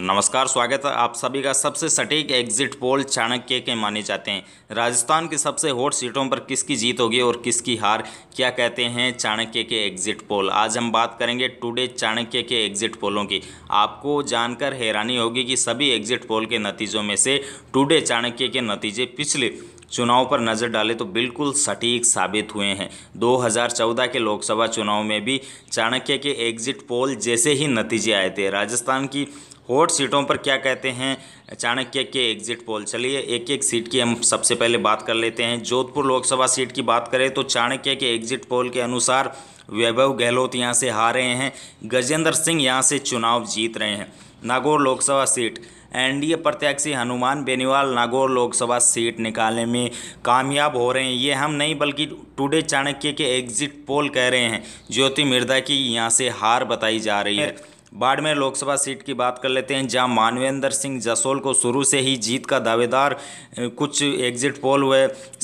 नमस्कार स्वागत है आप सभी का सबसे सटीक एग्जिट पोल चाणक्य के माने जाते हैं राजस्थान की सबसे हॉट सीटों पर किसकी जीत होगी और किसकी हार क्या कहते हैं चाणक्य के एग्जिट पोल आज हम बात करेंगे टुडे चाणक्य के एग्जिट पोलों की आपको जानकर हैरानी होगी कि सभी एग्जिट पोल के नतीजों में से टुडे चाणक्य के नतीजे पिछले चुनाव पर नज़र डालें तो बिल्कुल सटीक साबित हुए हैं 2014 के लोकसभा चुनाव में भी चाणक्य के एग्जिट पोल जैसे ही नतीजे आए थे राजस्थान की होट सीटों पर क्या कहते हैं चाणक्य के एग्जिट पोल चलिए एक एक सीट की हम सबसे पहले बात कर लेते हैं जोधपुर लोकसभा सीट की बात करें तो चाणक्य के एग्जिट पोल के अनुसार वैभव गहलोत यहाँ से हार रहे हैं गजेंद्र सिंह यहाँ से चुनाव जीत रहे हैं नागौर लोकसभा सीट एनडीए प्रत्याशी हनुमान बेनीवाल नागौर लोकसभा सीट निकालने में कामयाब हो रहे हैं ये हम नहीं बल्कि टुडे चाणक्य के एग्जिट पोल कह रहे हैं ज्योति मिर्दा की यहाँ से हार बताई जा रही है बाड़मेर लोकसभा सीट की बात कर लेते हैं जहां मानवेंद्र सिंह जसोल को शुरू से ही जीत का दावेदार कुछ एग्जिट पोल व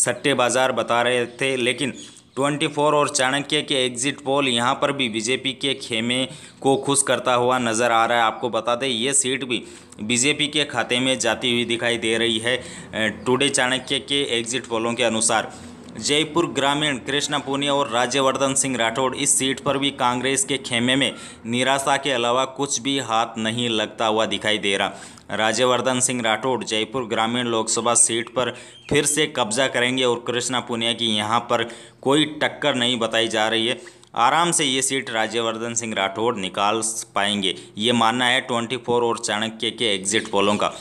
सट्टे बाजार बता रहे थे लेकिन 24 और चाणक्य के एग्जिट पोल यहां पर भी बीजेपी के खेमे को खुश करता हुआ नज़र आ रहा है आपको बता दें ये सीट भी बीजेपी के खाते में जाती हुई दिखाई दे रही है टुडे चाणक्य के एग्जिट पोलों के अनुसार जयपुर ग्रामीण कृष्णा पुनिया और राज्यवर्धन सिंह राठौड़ इस सीट पर भी कांग्रेस के खेमे में निराशा के अलावा कुछ भी हाथ नहीं लगता हुआ दिखाई दे रहा राज्यवर्धन सिंह राठौड़ जयपुर ग्रामीण लोकसभा सीट पर फिर से कब्जा करेंगे और कृष्णा पुनिया की यहाँ पर कोई टक्कर नहीं बताई जा रही है आराम से ये सीट राज्यवर्धन सिंह राठौड़ निकाल पाएंगे ये मानना है ट्वेंटी और चाणक्य के एग्जिट पोलों का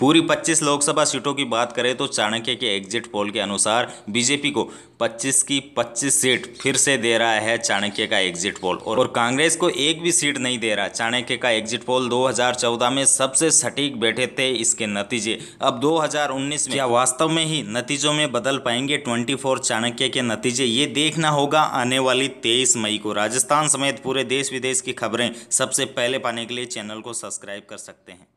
पूरी 25 लोकसभा सीटों की बात करें तो चाणक्य के एग्जिट पोल के अनुसार बीजेपी को 25 की 25 सीट फिर से दे रहा है चाणक्य का एग्जिट पोल और, और कांग्रेस को एक भी सीट नहीं दे रहा चाणक्य का एग्जिट पोल 2014 में सबसे सटीक बैठे थे इसके नतीजे अब 2019 में क्या वास्तव में ही नतीजों में बदल पाएंगे 24 चाणक्य के नतीजे ये देखना होगा आने वाली तेईस मई को राजस्थान समेत पूरे देश विदेश की खबरें सबसे पहले पाने के लिए चैनल को सब्सक्राइब कर सकते हैं